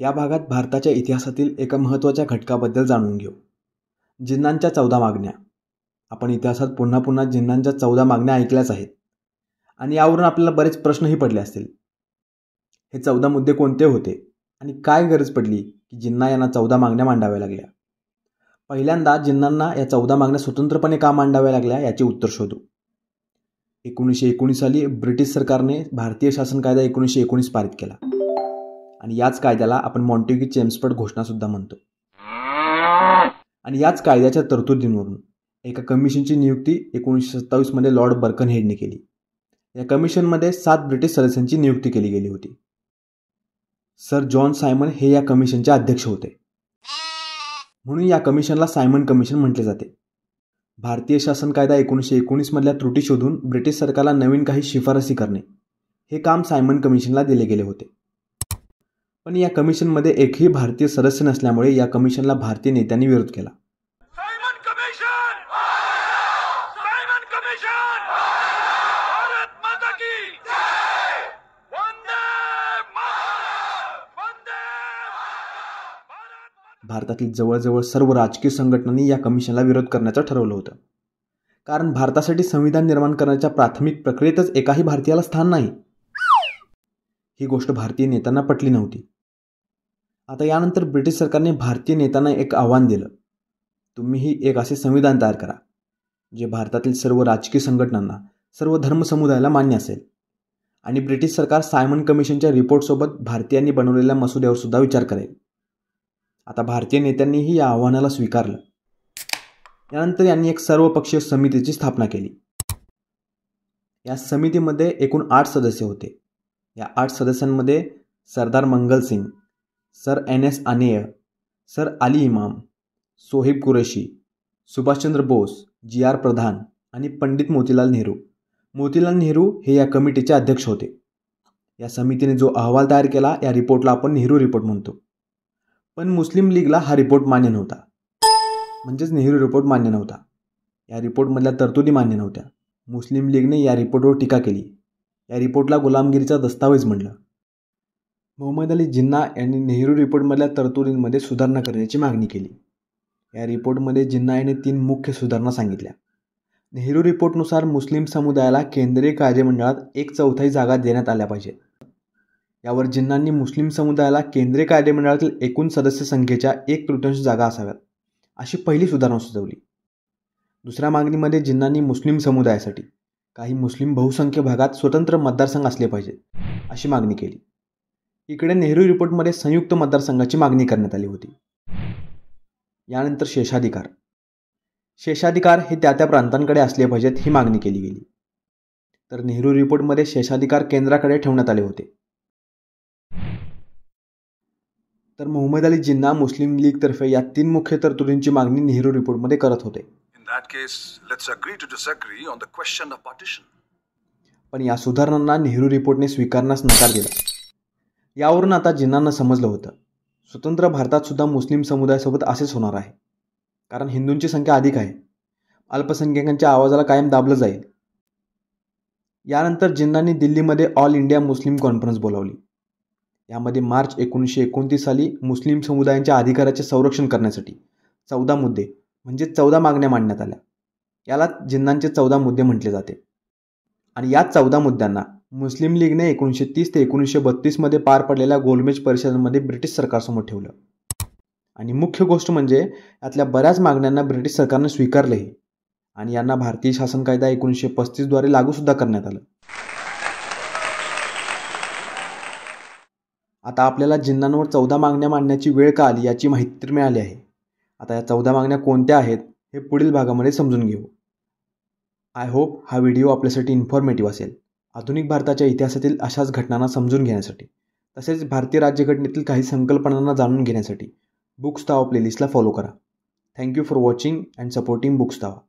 या भागात भारताच्या इतिहासातील एका महत्त्वाच्या घटकाबद्दल जाणून घेऊ जिन्नांच्या चौदा मागण्या आपण इतिहासात पुन्हा पुन्हा जिन्नांच्या चौदा मागण्या ऐकल्याच आहेत आणि यावरून आपल्याला बरेच प्रश्नही पडले असतील हे चौदा मुद्दे कोणते होते आणि काय गरज पडली की जिन्ना यांना चौदा मागण्या मांडाव्या लागल्या पहिल्यांदा जिन्नांना या चौदा मागण्या स्वतंत्रपणे का मांडाव्या लागल्या याचे उत्तर शोधू एकोणीसशे एकोणीस साली ब्रिटिश सरकारने भारतीय शासन कायदा एकोणीसशे एकोणीस पारित केला आणि याच कायद्याला आपण मॉन्टेग्यू घोषणा सुद्धा म्हणतो आणि याच कायद्याच्या तरतुदींवरून एका कमिशनची नियुक्ती एकोणीसशे मध्ये लॉर्ड बर्कन हेडने केली या कमिशनमध्ये सात ब्रिटिश सदस्यांची नियुक्ती केली गेली होती सर जॉन सायमन हे या कमिशनचे अध्यक्ष होते म्हणून या कमिशनला सायमन कमिशन म्हटले जाते भारतीय शासन कायदा एकोणीसशे मधल्या त्रुटी शोधून ब्रिटिश सरकारला नवीन काही शिफारसी करणे हे काम सायमन कमिशनला दिले गेले होते पण या कमिशनमध्ये एकही भारतीय सदस्य नसल्यामुळे या कमिशनला भारतीय नेत्यांनी विरोध केला भारतातील जवळजवळ सर्व राजकीय संघटनांनी या कमिशनला विरोध करण्याचं ठरवलं होतं कारण भारतासाठी संविधान निर्माण करण्याच्या प्राथमिक प्रक्रियेतच एकाही भारतीयाला स्थान नाही ही गोष्ट भारतीय नेत्यांना पटली नव्हती आता यानंतर ब्रिटिश सरकारने भारतीय नेत्यांना एक आव्हान दिलं तुम्हीही एक असे संविधान तयार करा जे भारतातील सर्व राजकीय संघटनांना सर्व धर्मसमुदायाला मान्य असेल आणि ब्रिटिश सरकार सायमन कमिशनच्या रिपोर्टसोबत भारतीयांनी बनवलेल्या मसुद्यावर सुद्धा विचार करेल आता भारतीय नेत्यांनीही या आव्हानाला स्वीकारलं यानंतर यांनी एक सर्वपक्षीय समितीची स्थापना केली या समितीमध्ये एकूण आठ सदस्य होते या आठ सदस्यांमध्ये Sardar Mangal Singh sir N S Aney sir Ali Imam Shoaib Qureshi Subhashchandra Bose G R Pradhan आणि पंडित मोतीलाल नेहरू मोतीलाल नेहरू हे या कमिटीचे अध्यक्ष होते या समितीने जो अहवाल तयार केला या रिपोर्टला आपण नेहरू रिपोर्ट म्हणतो पण मुस्लिम लीगला हा रिपोर्ट मान्य नव्हता म्हणजेच नेहरू रिपोर्ट मान्य नव्हता या रिपोर्टमधल्या तरतुदी मान्य नव्हत्या मुस्लिम लीगने या रिपोर्टवर टीका केली या रिपोर्टला गुलामगिरीचा दस्तावेज म्हणलं मोहम्मद अली जिन्ना यांनी नेहरू रिपोर्टमधल्या तरतुदींमध्ये सुधारणा करण्याची मागणी केली या रिपोर्टमध्ये जिन्ना यांनी तीन मुख्य सुधारणा सांगितल्या नेहरू रिपोर्टनुसार मुस्लिम समुदायाला केंद्रीय कार्यमंडळात एक चौथाई जागा देण्यात आल्या पाहिजे यावर जिन्नांनी मुस्लिम समुदायाला केंद्रीय कार्यमंडळातील एकूण सदस्य संख्येच्या एक तृतीयांश जागा असाव्यात अशी पहिली सुधारणा सुचवली दुसऱ्या मागणीमध्ये जिन्नांनी मुस्लिम समुदायासाठी काही मुस्लिम बहुसंख्य भागात स्वतंत्र मतदारसंघ असले पाहिजेत अशी मागणी केली इकडे नेहरू रिपोर्टमध्ये संयुक्त मतदारसंघाची मागणी करण्यात आली होती यानंतर शेषाधिकार शेषाधिकार हे त्या त्या प्रांतांकडे असले पाहिजेत ही मागणी केली गेली तर नेहरू रिपोर्टमध्ये शेषाधिकार केंद्राकडे ठेवण्यात आले होते तर मोहम्मद अली जिन्ना मुस्लिम लीग तर्फे या तीन मुख्य तरतुदींची मागणी नेहरू रिपोर्टमध्ये करत होते पण या सुधारणांना नेहरू रिपोर्टने स्वीकारण्यास नकार दिला यावरून आता जिन्नांना समजलं होतं स्वतंत्र भारतातसुद्धा मुस्लिम समुदायासोबत असेच होणार आहे कारण हिंदूंची संख्या अधिक आहे अल्पसंख्याकांच्या आवाजाला कायम दाबलं जाईल यानंतर जिन्नांनी दिल्लीमध्ये ऑल इंडिया मुस्लिम कॉन्फरन्स बोलावली यामध्ये मार्च एकोणीसशे एकोणतीस साली मुस्लिम समुदायांच्या अधिकाराचे संरक्षण करण्यासाठी चौदा मुद्दे म्हणजे चौदा मागण्या मांडण्यात आल्या याला जिन्नांचे चौदा मुद्दे म्हटले जाते आणि या चौदा मुद्द्यांना मुस्लिम लीगने एकोणीसशे तीस ते एकोणीसशे बत्तीसमध्ये पार पडलेल्या गोलमेज परिषदांमध्ये ब्रिटिश सरकारसमोर ठेवलं आणि मुख्य गोष्ट म्हणजे यातल्या बऱ्याच मागण्यांना ब्रिटिश सरकारने स्वीकारलंही आणि यांना भारतीय शासन कायदा एकोणीसशे पस्तीसद्वारे लागूसुद्धा करण्यात आलं आता आपल्याला जिन्नांवर चौदा मागण्या मांडण्याची वेळ का आली याची माहिती मिळाली आहे आता या चौदा मागण्या कोणत्या आहेत हे पुढील भागामध्ये समजून घेऊ आय होप हा व्हिडिओ आपल्यासाठी इन्फॉर्मेटिव्ह असेल आधुनिक भारताच्या इतिहासातील अशाच घटनांना समजून घेण्यासाठी तसेच भारतीय राज्यघटनेतील काही संकल्पनांना जाणून घेण्यासाठी बुक्स दावा प्लेलिस्टला फॉलो करा thank you for watching and supporting books दावा